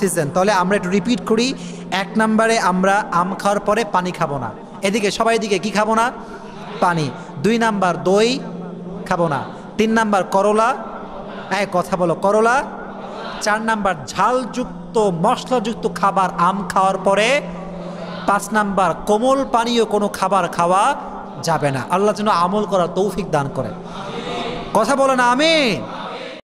season তাহলে আমরা একটু রিপিট করি এক নম্বরে আমরা আম খাওয়ার পরে পানি খাবো না এদিকে সবাই দিকে কি খাবো না পানি দুই নাম্বার দই খাবো না তিন নাম্বার করলা এক কথা বলো করলা চার নাম্বার ঝালযুক্ত মশলাযুক্ত খাবার আম খাওয়ার পরে পাঁচ নাম্বার কোমল পানীয় কোনো খাবার খাওয়া যাবে না আল্লাহ যেন আমল করার তৌফিক দান করে কথা বলো না আমি